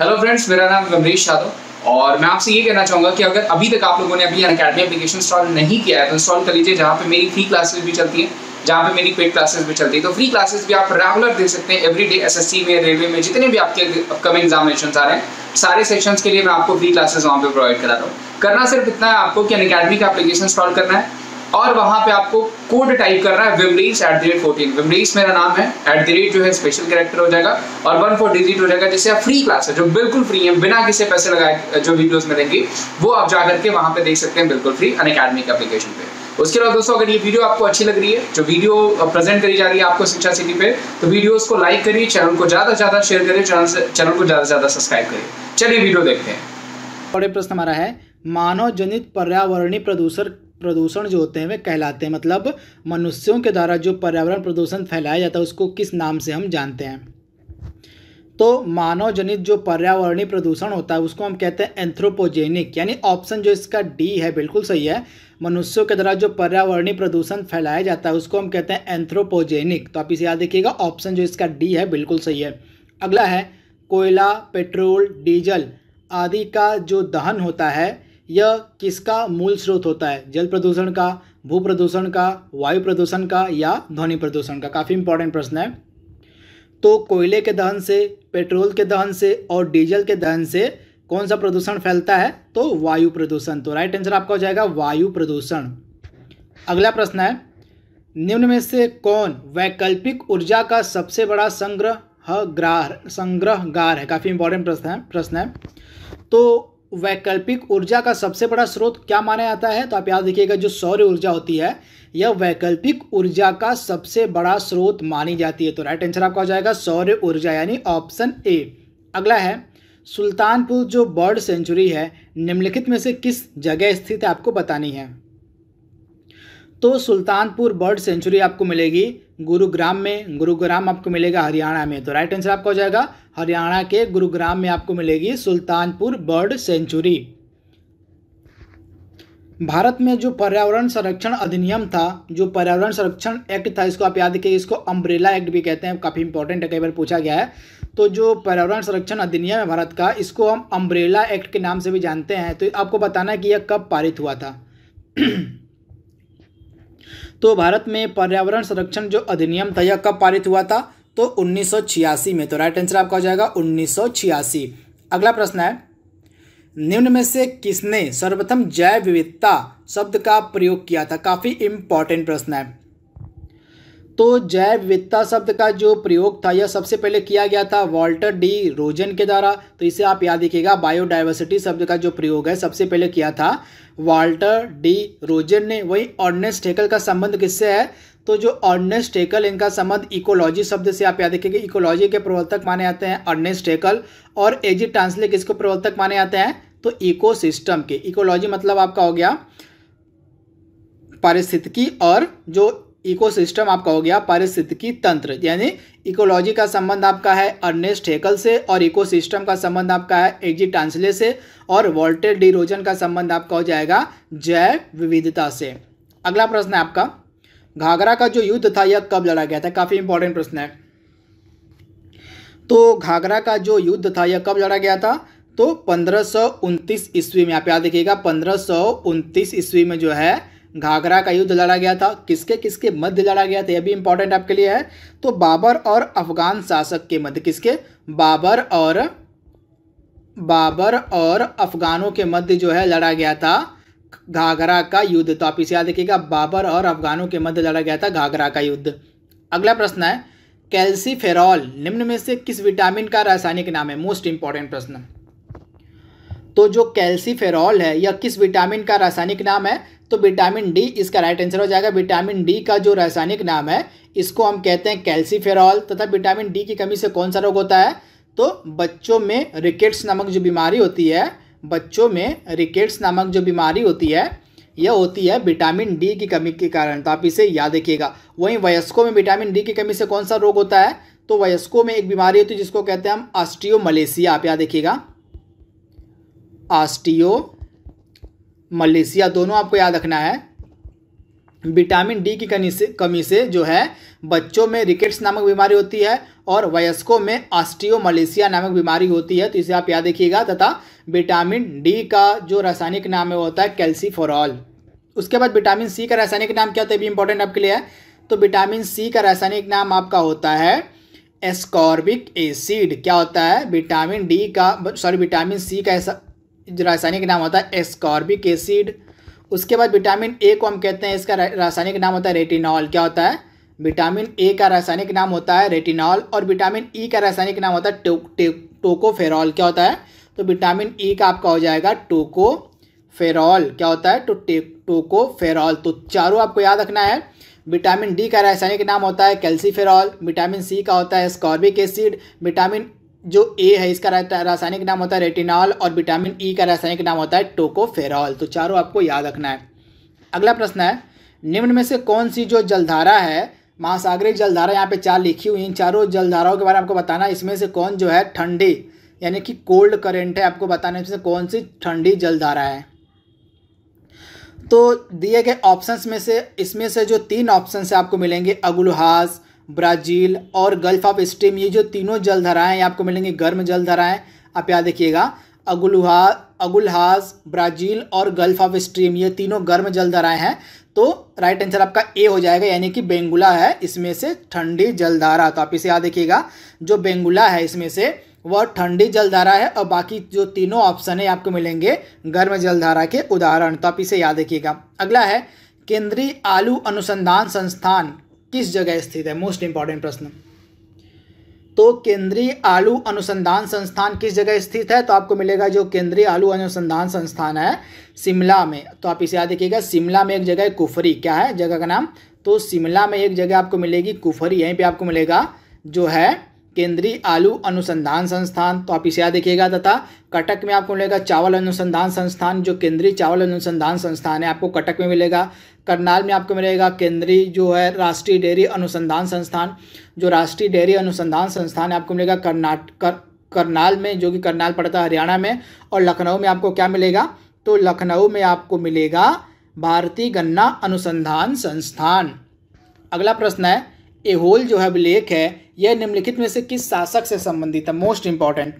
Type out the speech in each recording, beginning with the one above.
hello friends मेरा नाम गमरीश यादव और मैं आपसे ये कहना चाहूंगा कि अगर अभी तक आप लोगों ने अभी अकेडमी एप्लीकेशन इंस्टॉल नहीं किया है तो इंस्टॉल कर लीजिए जहाँ पे मेरी फ्री क्लासेस भी चलती हैं जहाँ पे मेरी पेड क्लासेस भी चलती है तो फ्री क्लासेस भी आप रेगुलर दे सकते हैं एवरी डे में रेलवे में जितने भी आपके अपकमिंग एग्जामिनेशन आ रहे हैं सारे सेक्शन के लिए मैं आपको फ्री क्लासेस वहाँ पे प्रोवाइड करा रहा हूँ करना सिर्फ इतना है आपको कि अन अकेडमी का एप्लीकेशन इंस्टॉल करना है और वहां पे आपको कोड टाइप करना है विमरीस मेरा नाम है एट द रेट जो है स्पेशल कैरेक्टर हो जाएगा और वन फोर डिजिट हो जाएगा जिससे आप फ्री क्लास है जो बिल्कुल फ्री है बिना किसी पैसे लगाए जो वीडियोस मिलेंगी वो आप जाकर के वहां पे देख सकते हैं बिल्कुल फ्री अन अकेडमी के एप्लीकेशन पे उसके बाद दोस्तों अगर ये वीडियो आपको अच्छी लग रही है जो वीडियो प्रेजेंट करी जा रही है आपको शिक्षा सिटी पे तो वीडियोस को लाइक करिए चैनल को ज्यादा से ज्यादा शेयर करिए चैनल चैनल को ज्यादा से ज्यादा सब्सक्राइब करिए चलिए वीडियो देखते हैं बड़े प्रश्न हमारा है मानव जनित पर्यावरणीय प्रदूषण प्रदूषण जो होते हैं वे कहलाते हैं मतलब मनुष्यों के द्वारा जो पर्यावरण प्रदूषण फैलाया जाता है उसको किस नाम से हम जानते हैं तो मानव जनित जो पर्यावरणीय प्रदूषण होता है उसको हम कहते हैं एंथ्रोपोजेनिक यानी ऑप्शन जो इसका डी है बिल्कुल सही है मनुष्यों के द्वारा जो पर्यावरणीय प्रदूषण फैलाया जाता है उसको हम कहते हैं एंथ्रोपोजेनिक तो आप इसे याद रखिएगा ऑप्शन जो इसका डी है बिल्कुल सही है अगला है कोयला पेट्रोल डीजल आदि का जो दहन होता है यह किसका मूल स्रोत होता है जल प्रदूषण का भू प्रदूषण का वायु प्रदूषण का या ध्वनि प्रदूषण का काफ़ी इंपॉर्टेंट प्रश्न है तो कोयले के दहन से पेट्रोल के दहन से और डीजल के दहन से कौन सा प्रदूषण फैलता है तो वायु प्रदूषण तो राइट आंसर आपका हो जाएगा वायु प्रदूषण अगला प्रश्न है निम्न में से कौन वैकल्पिक ऊर्जा का सबसे बड़ा संग्रह ग्राह संग्रहगार है काफ़ी इंपॉर्टेंट प्रश्न है प्रश्न है तो वैकल्पिक ऊर्जा का सबसे बड़ा स्रोत क्या माना जाता है तो आप याद रखिएगा जो सौर ऊर्जा होती है यह वैकल्पिक ऊर्जा का सबसे बड़ा स्रोत मानी जाती है तो राइट आंसर आपका हो जाएगा सौर ऊर्जा यानी ऑप्शन ए अगला है सुल्तानपुर जो बर्ड सेंचुरी है निम्नलिखित में से किस जगह स्थित है आपको बतानी है तो सुल्तानपुर बर्ड सेंचुरी आपको मिलेगी गुरुग्राम में गुरुग्राम आपको मिलेगा हरियाणा में तो राइट आंसर आपका हो जाएगा हरियाणा के गुरुग्राम में आपको मिलेगी सुल्तानपुर बर्ड सेंचुरी भारत में जो पर्यावरण संरक्षण अधिनियम था जो पर्यावरण संरक्षण एक्ट था इसको आप याद रखिए इसको अम्ब्रेला एक्ट भी कहते हैं काफ़ी इंपॉर्टेंट है कई बार पूछा गया है तो जो पर्यावरण संरक्षण अधिनियम है भारत का इसको हम अम्ब्रेला एक्ट के नाम से भी जानते हैं तो आपको बताना है कि यह कब पारित हुआ था तो भारत में पर्यावरण संरक्षण जो अधिनियम था यह कब पारित हुआ था तो उन्नीस में तो राइट आंसर आपका हो जाएगा उन्नीस अगला प्रश्न है निम्न में से किसने सर्वप्रथम जैव विविधता शब्द का प्रयोग किया था काफ़ी इंपॉर्टेंट प्रश्न है तो जैव विविधता शब्द का जो प्रयोग था यह सबसे पहले किया गया था वॉल्टर डी रोजन के द्वारा तो इसे आप याद रखिएगा बायोडाइवर्सिटी शब्द का जो प्रयोग है सबसे पहले किया था वॉल्टर डी रोजन ने वही ऑर्नेस्ट हेकल का संबंध किससे है तो जो अर्नेस्ट हेकल इनका संबंध इकोलॉजी शब्द से आप याद रखेंगे इकोलॉजी के प्रवर्तक माने जाते हैं अर्नेस्ट हेकल और एजी टांसले किसको प्रवर्तक माने जाते हैं तो इकोसिस्टम के इकोलॉजी मतलब आपका हो गया पारिस्थितिकी और जो इकोसिस्टम आपका हो गया पारिस्थितिकी तंत्र यानी इकोलॉजी का संबंध आपका है अर्नेस्ट हेकल से और इकोसिस्टम का संबंध आपका है एग्जी टांसले से और वॉल्टेड डिरोजन का संबंध आपका हो जाएगा जैव विविधता से अगला प्रश्न है आपका घाघरा का जो युद्ध था यह कब लड़ा गया था काफ़ी इंपॉर्टेंट प्रश्न है तो घाघरा का जो युद्ध था यह कब लड़ा गया था तो पंद्रह ईस्वी में आप याद देखिएगा पंद्रह ईस्वी में जो है घाघरा का युद्ध लड़ा गया था किसके किसके मध्य लड़ा गया था यह भी इंपॉर्टेंट आपके लिए है तो बाबर और अफगान शासक के मध्य किसके बाबर और बाबर और अफगानों के मध्य जो है लड़ा गया था घाघरा का युद्ध तो आप इसे याद रखिएगा बाबर और अफगानों के मध्य लड़ा गया था घाघरा का युद्ध अगला प्रश्न है कैल्सीफेरॉल निम्न में से किस विटामिन का रासायनिक नाम है मोस्ट इंपॉर्टेंट प्रश्न तो जो कैल्सीफेरॉल है या किस विटामिन का रासायनिक नाम है तो विटामिन डी इसका राइट आंसर हो जाएगा विटामिन डी का जो रासायनिक नाम है इसको हम कहते हैं कैल्सीफेरॉल तथा विटामिन डी की कमी से कौन सा रोग होता है तो बच्चों में रिकेट्स नामक जो बीमारी होती है बच्चों में रिकेट्स नामक जो बीमारी होती है यह होती है विटामिन डी की कमी के कारण तो आप इसे याद रखिएगा वहीं वयस्कों में विटामिन डी की कमी से कौन सा रोग होता है तो वयस्कों में एक बीमारी होती है जिसको कहते हैं हम ऑस्टियोमलेसिया आप याद देखिएगा आस्टियो मलेशिया दोनों आपको याद रखना है विटामिन डी की कमी से कमी से जो है बच्चों में रिकेट्स नामक बीमारी होती है और वयस्कों में आस्टियो मलेशिया नामक बीमारी होती है तो इसे आप याद रखिएगा तथा विटामिन डी का जो रासायनिक नाम है वो होता है कैल्सीफोरॉल उसके बाद विटामिन सी का रासायनिक नाम क्या होता है भी इंपॉर्टेंट आपके लिए है तो विटामिन सी का रासायनिक नाम आपका होता है एस्कॉर्बिक एसिड क्या होता है विटामिन डी का सॉरी विटामिन सी का जो रासायनिक नाम होता है एस्कॉर्बिक एसिड उसके बाद विटामिन ए को हम कहते हैं इसका रासायनिक नाम होता है रेटिनॉल क्या होता है विटामिन ए का रासायनिक नाम होता है रेटिनॉल और विटामिन ई e का रासायनिक नाम होता है टो, टो, टोकोफेरॉल क्या होता है तो विटामिन ई e का आपका हो जाएगा टोकोफेरॉल क्या होता है तो टोकोफेरॉल तो चारों आपको याद रखना है विटामिन डी का रासायनिक नाम होता है कैल्सीफेरॉल विटामिन सी का होता है स्कॉर्बिक एसिड विटामिन जो ए है इसका रासायनिक नाम होता है रेटिनॉल और विटामिन ई e का रासायनिक नाम होता है टोकोफेरॉल तो चारों आपको याद रखना है अगला प्रश्न है निम्न में से कौन सी जो जलधारा है महासागरीय जलधारा यहाँ पे चार लिखी हुई इन चारों जलधाराओं के बारे में आपको बताना है इसमें से कौन जो है ठंडी यानी कि कोल्ड करेंट है आपको बताना इसमें कौन सी ठंडी जलधारा है तो दिए गए ऑप्शंस में से इसमें से जो तीन ऑप्शन है आपको मिलेंगे अगुलहास ब्राज़ील और गल्फ ऑफ स्टीम ये जो तीनों हैं आपको मिलेंगी गर्म जलधाराएं आप याद देखिएगा अगुलहा अगुलहास ब्राज़ील और गल्फ ऑफ स्ट्रीम ये तीनों गर्म जलधाराएं हैं तो राइट आंसर आपका ए हो जाएगा यानी कि बेंगुला है इसमें से ठंडी जलधारा तो आप इसे याद देखिएगा जो बेंगुला है इसमें से वह ठंडी जलधारा है और बाकी जो तीनों ऑप्शन है आपको मिलेंगे गर्म जलधारा के उदाहरण तो आप इसे याद रखिएगा अगला है केंद्रीय आलू अनुसंधान संस्थान किस जगह स्थित है मोस्ट इंपॉर्टेंट प्रश्न तो केंद्रीय आलू अनुसंधान संस्थान किस जगह स्थित है तो आपको मिलेगा जो केंद्रीय आलू अनुसंधान संस्थान है शिमला में तो आप इसे याद रखिएगा शिमला में एक जगह है कुफरी क्या है जगह का नाम तो शिमला में एक जगह आपको मिलेगी कुफरी यहीं पे आपको मिलेगा जो है केंद्रीय आलू अनुसंधान संस्थान तो आप इसे याद देखिएगा तथा कटक में आपको मिलेगा चावल अनुसंधान संस्थान जो केंद्रीय चावल अनुसंधान संस्थान है आपको कटक में मिलेगा करनाल में आपको मिलेगा केंद्रीय जो है राष्ट्रीय डेयरी अनुसंधान संस्थान जो राष्ट्रीय डेयरी अनुसंधान संस्थान है आपको मिलेगा कर्नाटक कर, करनाल में जो कि करनाल पड़ता है हरियाणा में और लखनऊ में आपको क्या मिलेगा तो लखनऊ में आपको मिलेगा भारतीय गन्ना अनुसंधान संस्थान अगला प्रश्न है एहोल जो है अभिलेख है यह निम्नलिखित में से किस शासक से संबंधित है मोस्ट इंपॉर्टेंट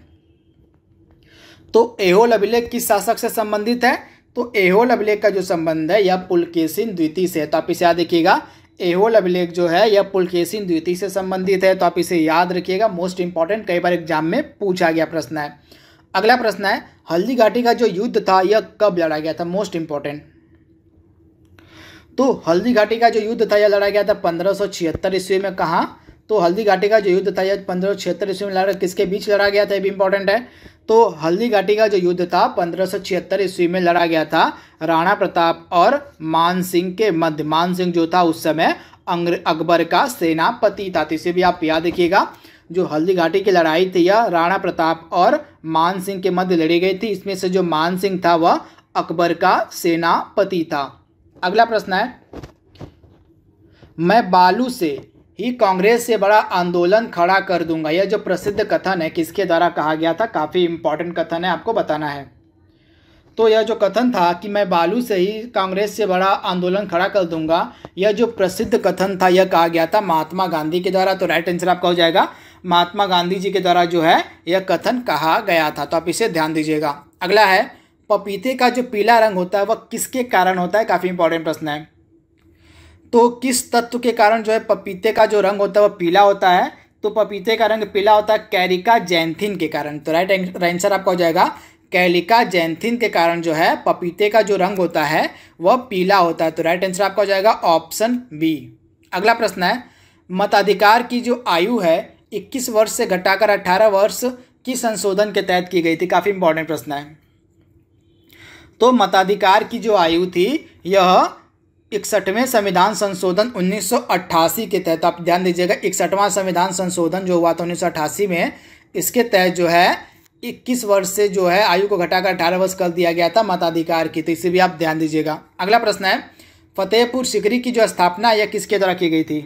तो एहोल अभिलेख किस शासक से संबंधित है तो एहोल अभिलेख का जो संबंध है यह पुलकेसिन द्वितीय से तो आप इसे याद रखिएगा एहोल अभिलेख जो है यह पुलकेसिन द्वितीय से संबंधित है तो आप इसे याद रखिएगा मोस्ट इंपॉर्टेंट कई बार एग्जाम में पूछा गया प्रश्न है अगला प्रश्न है हल्दी घाटी का जो युद्ध था यह कब लड़ा गया था मोस्ट इंपॉर्टेंट तो हल्दी घाटी का जो युद्ध था यह लड़ा गया था पंद्रह ईस्वी में कहाँ तो हल्दी घाटी का जो युद्ध था यह पंद्रह सौ छिहत्तर ईस्वी में लड़ा किसके बीच लड़ा गया था ये भी इंपॉर्टेंट है तो हल्दी घाटी का जो युद्ध था पंद्रह सौ छिहत्तर ईस्वी में लड़ा गया था राणा प्रताप और मान सिंह के मध्य मान सिंह जो था उस समय अकबर का सेनापति था तो इसे भी आप याद रखिएगा जो हल्दी घाटी की लड़ाई थी यह राणा प्रताप और मान सिंह के मध्य लड़ी गई थी इसमें से जो मान सिंह था वह अकबर का सेनापति था अगला प्रश्न है मैं बालू से ही कांग्रेस से बड़ा आंदोलन खड़ा कर दूंगा यह जो प्रसिद्ध कथन है किसके द्वारा कहा गया था काफ़ी इंपॉर्टेंट कथन है आपको बताना है तो यह जो कथन था कि मैं बालू से ही कांग्रेस से बड़ा आंदोलन खड़ा कर दूंगा यह जो प्रसिद्ध कथन था यह कहा गया था महात्मा गांधी के द्वारा तो राइट आंसर आपका हो जाएगा महात्मा गांधी जी के द्वारा जो है यह कथन कहा गया था तो आप इसे ध्यान दीजिएगा अगला है पपीते का जो पीला रंग होता है वह किसके कारण होता है काफ़ी इंपॉर्टेंट प्रश्न है तो किस तत्व के कारण जो है पपीते का जो रंग होता है वह पीला होता है तो पपीते का रंग पीला होता है कैरिका जैंथिन के कारण तो राइट आंसर आपका हो जाएगा कैलिका जैंथिन के कारण जो है पपीते का जो रंग होता है वह पीला होता है तो राइट आंसर आपका हो जाएगा ऑप्शन बी अगला प्रश्न है मताधिकार की जो आयु है 21 वर्ष से घटाकर 18 वर्ष की संशोधन के तहत की गई थी काफ़ी इंपॉर्टेंट प्रश्न है तो मताधिकार की जो आयु थी यह इकसठवें संविधान संशोधन 1988 के तहत आप ध्यान दीजिएगा इकसठवां संविधान संशोधन जो हुआ था उन्नीस में इसके तहत जो है इक्कीस वर्ष से जो है आयु को घटाकर अठारह वर्ष कर दिया गया था मताधिकार की तो इसे भी आप ध्यान दीजिएगा अगला प्रश्न है फतेहपुर सिकरी की जो स्थापना यह किसके द्वारा की गई थी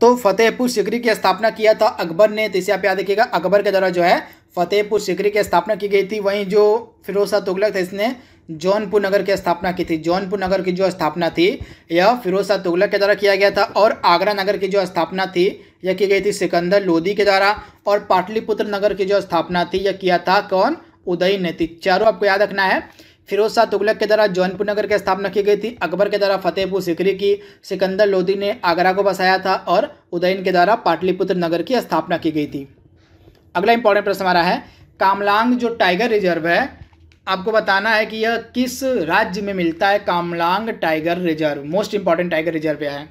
तो फतेहपुर सिकरी की स्थापना किया था अकबर ने तो इसे आप याद रखिएगा अकबर के द्वारा जो है फतेहपुर सिकरी की स्थापना की गई थी वहीं जो फिरोजा तुगलक था इसने जौनपुर नगर की स्थापना की थी जौनपुर नगर की जो स्थापना थी यह फिरोज शाह तुगलक के द्वारा किया गया था और आगरा नगर की जो स्थापना थी यह की गई थी सिकंदर लोधी के द्वारा और पाटलिपुत्र नगर की जो स्थापना थी यह किया था कौन उदय ने थी चारों आपको याद रखना है फिरोज शाह तुगलक के द्वारा जौनपुर नगर की स्थापना की गई थी अकबर के द्वारा फतेहपुर सिकरी की सिकंदर लोधी ने आगरा को बसाया था और उदयन के द्वारा पाटलिपुत्र नगर की स्थापना की गई थी अगला इंपॉर्टेंट प्रश्न हमारा है कामलांग जो टाइगर रिजर्व है आपको बताना है कि यह किस राज्य में मिलता है Kamlang tiger reserve most important tiger reserve यह है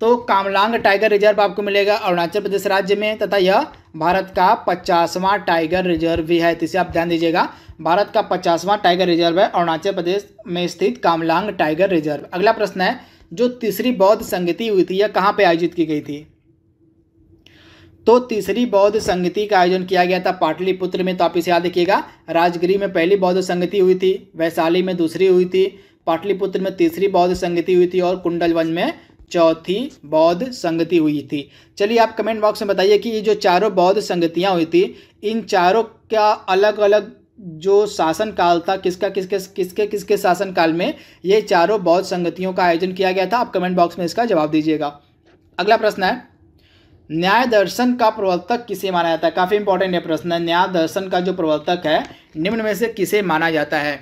तो कामलांग टाइगर रिजर्व आपको मिलेगा अरुणाचल प्रदेश राज्य में तथा यह भारत का पचासवां टाइगर रिजर्व भी है तो इसे आप ध्यान दीजिएगा भारत का पचासवां टाइगर रिजर्व है अरुणाचल प्रदेश में स्थित कामलांग टाइगर रिजर्व अगला प्रश्न है जो तीसरी बौद्ध संगति हुई थी यह कहाँ पर आयोजित की गई थी तो तीसरी बौद्ध संगति का आयोजन किया गया था पाटलिपुत्र में तो आप इसे याद रखिएगा राजगिरी में पहली बौद्ध संगति हुई थी वैशाली में दूसरी हुई थी पाटलिपुत्र में तीसरी बौद्ध संगति हुई थी और कुंडलवंज में चौथी बौद्ध संगति हुई थी चलिए आप कमेंट बॉक्स में बताइए कि ये जो चारों बौद्ध संगतियाँ हुई थी इन चारों का अलग अलग जो शासन काल था किसका किसके किसके किसके शासन काल में ये चारों बौद्ध संगतियों का आयोजन किया गया था आप कमेंट बॉक्स में इसका जवाब दीजिएगा अगला प्रश्न है न्याय दर्शन का प्रवर्तक किसे माना जाता है काफ़ी इंपॉर्टेंट है प्रश्न न्याय दर्शन का जो प्रवर्तक है निम्न में से किसे माना जाता है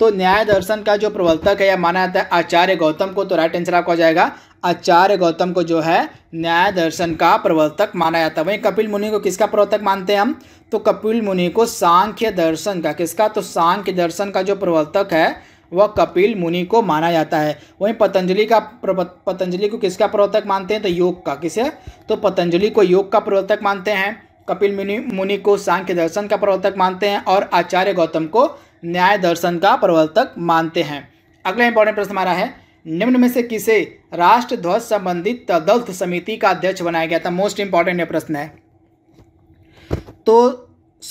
तो न्याय दर्शन का जो प्रवर्तक है या माना जाता है आचार्य गौतम को तो राइट आंसर आपको आ जाएगा आचार्य गौतम को जो है न्याय दर्शन का प्रवर्तक माना जाता है वहीं कपिल मुनि को किसका प्रवर्तक मानते हैं हम तो कपिल मुनि को सांख्य दर्शन का किसका तो सांख्य दर्शन का जो प्रवर्तक है वह कपिल मुनि को माना जाता है वहीं पतंजलि का पतंजलि को किसका प्रवर्तक मानते हैं तो योग का किसे तो पतंजलि को योग का प्रवर्तक मानते हैं कपिल मुनि मुनि को सांख्य दर्शन का प्रवर्तक मानते हैं और आचार्य गौतम को न्याय दर्शन का प्रवर्तक मानते हैं अगला इंपॉर्टेंट प्रश्न हमारा है निम्न में से किसे राष्ट्र ध्वज संबंधित तदर्थ समिति का अध्यक्ष बनाया गया था मोस्ट इंपॉर्टेंट यह प्रश्न है तो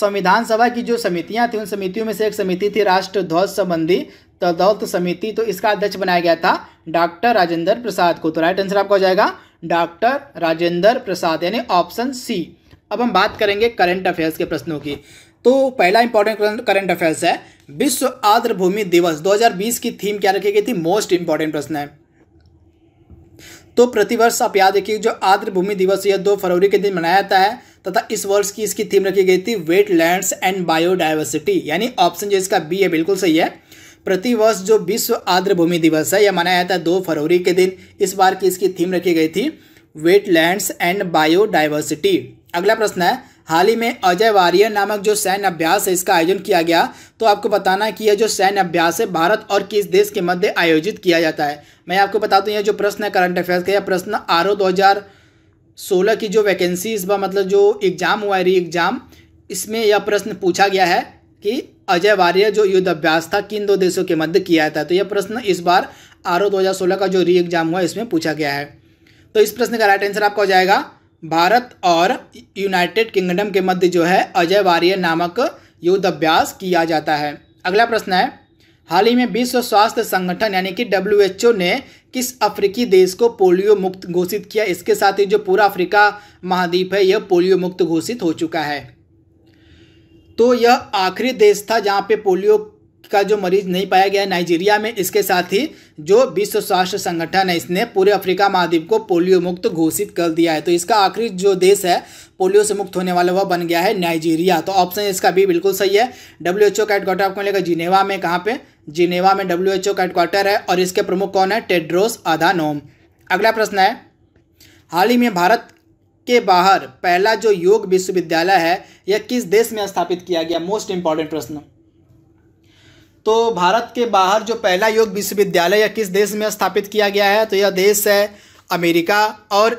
संविधान सभा की जो समितियां थी उन समितियों में से एक समिति थी राष्ट्र ध्वज संबंधी दौलत समिति तो इसका अध्यक्ष बनाया गया था डॉक्टर राजेंद्र प्रसाद को तो राइट आंसर आपका हो जाएगा डॉक्टर राजेंद्र प्रसाद यानी ऑप्शन सी अब हम बात करेंगे करंट अफेयर्स के प्रश्नों की तो पहला इंपॉर्टेंट करंट अफेयर्स है विश्व आर्द्रभूमि दिवस 2020 की थीम क्या रखी गई थी मोस्ट इंपॉर्टेंट प्रश्न है तो प्रतिवर्ष आप याद रखिए जो आर्द्रभूमि दिवस यह दो फरवरी के दिन मनाया जाता है तथा इस वर्ष की इसकी थीम रखी गई थी वेट लैंड एंड बायोडाइवर्सिटी यानी ऑप्शन जो इसका बी है बिल्कुल सही है प्रतिवर्ष जो विश्व आर्द्र भूमि दिवस है यह मनाया जाता है दो फरवरी के दिन इस बार की इसकी थीम रखी गई थी वेटलैंड्स एंड बायोडाइवर्सिटी अगला प्रश्न है हाल ही में अजय वारियर नामक जो सैन्य अभ्यास है इसका आयोजन किया गया तो आपको बताना कि यह जो सैन्य अभ्यास है भारत और किस देश के मध्य आयोजित किया जाता है मैं आपको बता दूं यह जो प्रश्न है करंट अफेयर्स का यह प्रश्न आर ओ सोलह की जो वैकेंसी इस बार मतलब जो एग्ज़ाम हुआ है री एग्ज़ाम इसमें यह प्रश्न पूछा गया है कि अजय वारियर जो युद्ध अभ्यास था किन दो देशों के मध्य किया था तो यह प्रश्न इस बार आर दो हज़ार सोलह का जो री एग्जाम हुआ इसमें पूछा गया है तो इस प्रश्न का राइट आंसर आपका हो जाएगा भारत और यूनाइटेड किंगडम के मध्य जो है अजय वारियर नामक युद्ध अभ्यास किया जाता है अगला प्रश्न है हाल ही में विश्व स्वास्थ्य संगठन यानी कि डब्ल्यू ने किस अफ्रीकी देश को पोलियो मुक्त घोषित किया इसके साथ ही जो पूरा अफ्रीका महाद्वीप है यह पोलियो मुक्त घोषित हो चुका है तो यह आखिरी देश था जहाँ पे पोलियो का जो मरीज नहीं पाया गया नाइजीरिया में इसके साथ ही जो विश्व स्वास्थ्य संगठन है इसने पूरे अफ्रीका महाद्वीप को पोलियो मुक्त घोषित कर दिया है तो इसका आखिरी जो देश है पोलियो से मुक्त होने वाला वह बन गया है नाइजीरिया तो ऑप्शन इसका भी बिल्कुल सही है डब्ल्यू एच ओ का हेडक्वार्टर आपको मिलेगा जिनेवा में कहाँ पे जिनेवा में डब्ल्यू एच ओ का हेडक्वार्टर है और इसके प्रमुख कौन है टेड्रोस आधानोम अगला प्रश्न है हाल ही में भारत के बाहर पहला जो योग विश्वविद्यालय है यह किस देश में स्थापित किया गया मोस्ट इम्पॉर्टेंट प्रश्न तो भारत के बाहर जो पहला योग विश्वविद्यालय यह किस देश में स्थापित किया गया है तो यह देश है अमेरिका और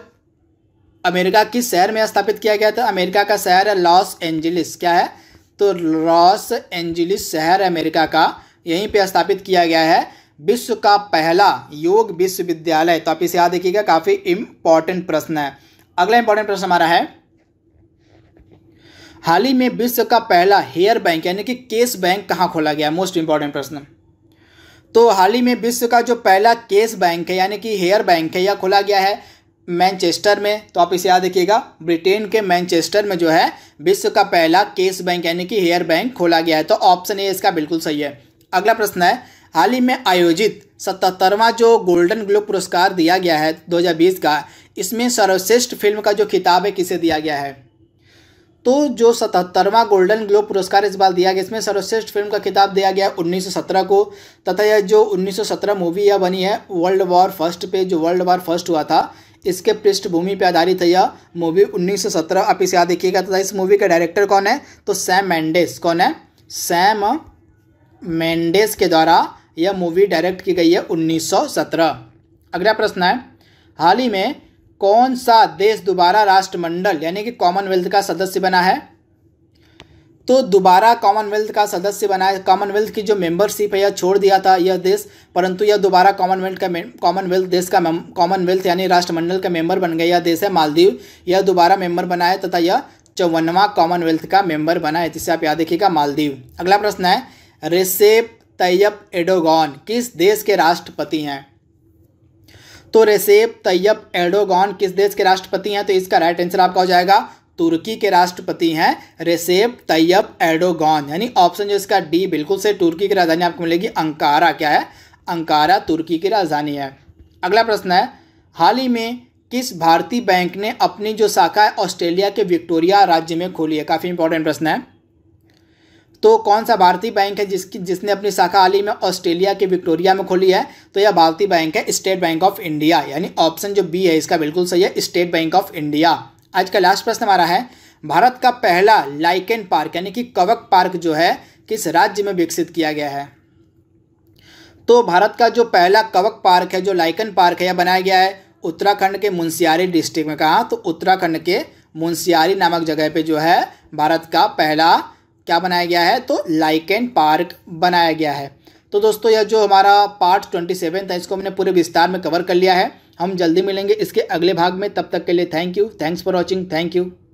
अमेरिका किस शहर में स्थापित किया गया था अमेरिका का शहर है लॉस एंजलिस क्या है तो लॉस एंजलिस शहर अमेरिका का यहीं पे स्थापित किया गया है विश्व का पहला योग विश्वविद्यालय तो आप इसे याद देखिएगा काफ़ी इम्पॉर्टेंट प्रश्न है अगला इंपॉर्टेंट प्रश्न हमारा है हाल ही में विश्व का पहला हेयर बैंक यानी कि केस बैंक कहाँ खोला गया मोस्ट इंपॉर्टेंट प्रश्न तो हाल ही में विश्व का जो पहला केस बैंक है यानी कि हेयर बैंक है यह खोला गया है मैनचेस्टर में तो आप इसे याद रखिएगा ब्रिटेन के मैनचेस्टर में जो है विश्व का पहला केस बैंक यानी कि हेयर बैंक खोला गया है तो ऑप्शन ए इसका बिल्कुल सही है अगला प्रश्न है हाल ही में आयोजित सतहत्तरवां जो गोल्डन ग्लोब पुरस्कार दिया गया है 2020 का इसमें सर्वश्रेष्ठ फिल्म का जो खिताब है किसे दिया गया है तो जो सतहत्तरवां गोल्डन ग्लोब पुरस्कार इस बार दिया गया इसमें सर्वश्रेष्ठ फिल्म का खिताब दिया गया 1917 को तथा यह जो 1917 मूवी यह बनी है वर्ल्ड वॉर फर्स्ट पे जो वर्ल्ड वॉर फर्स्ट हुआ था इसके पृष्ठभूमि पर आधारित है यह मूवी 1917 आप इसे याद देखिएगा तथा इस मूवी का डायरेक्टर कौन है तो सैम मैंडेस कौन है सैम मैंडेस के द्वारा यह मूवी डायरेक्ट की गई है 1917 अगला प्रश्न है हाल ही में कौन सा देश दोबारा राष्ट्रमंडल यानी कि कॉमनवेल्थ का सदस्य बना है तो दोबारा कॉमनवेल्थ का सदस्य बना है कॉमनवेल्थ की जो मेंबरशिप है यह छोड़ दिया था यह देश परंतु यह दोबारा कॉमनवेल्थ का कॉमनवेल्थ देश का कॉमनवेल्थ यानी राष्ट्रमंडल का मेंबर बन गया यह देश है मालदीव यह दोबारा मेंबर बना है तथा यह चौवनवा कॉमनवेल्थ का मेंबर बना है जिसे आप याद देखिएगा मालदीव अगला प्रश्न है रेसेप तैयब एडोगान किस देश के राष्ट्रपति हैं तो रेसेप तैयब एडोगान किस देश के राष्ट्रपति हैं तो इसका राइट आंसर आपका हो जाएगा तुर्की के राष्ट्रपति हैं रेसेप तैयब एडोगान यानी ऑप्शन जो इसका डी बिल्कुल से तुर्की की राजधानी आपको मिलेगी अंकारा क्या है अंकारा तुर्की की राजधानी है अगला प्रश्न है हाल ही में किस भारतीय बैंक ने अपनी जो शाखा है ऑस्ट्रेलिया के विक्टोरिया राज्य में खोली है काफ़ी इंपॉर्टेंट प्रश्न है तो कौन सा भारतीय बैंक है जिसकी जिसने अपनी शाखा हाल ही में ऑस्ट्रेलिया के विक्टोरिया में खोली है तो यह भारतीय बैंक है स्टेट बैंक ऑफ इंडिया यानी ऑप्शन जो बी है इसका बिल्कुल सही है स्टेट बैंक ऑफ इंडिया आज का लास्ट प्रश्न हमारा है भारत का पहला लाइकेन पार्क यानी कि कवक पार्क जो है किस राज्य में विकसित किया गया है तो भारत का जो पहला कवक पार्क है जो लाइकन पार्क है यह बनाया गया है उत्तराखंड के मुंशियारी डिस्ट्रिक्ट में कहा तो उत्तराखंड के मुंशियारी नामक जगह पे जो है भारत का पहला क्या बनाया गया है तो लाइकेन पार्क बनाया गया है तो दोस्तों यह जो हमारा पार्ट ट्वेंटी सेवन था इसको हमने पूरे विस्तार में कवर कर लिया है हम जल्दी मिलेंगे इसके अगले भाग में तब तक के लिए thank you thanks for watching thank you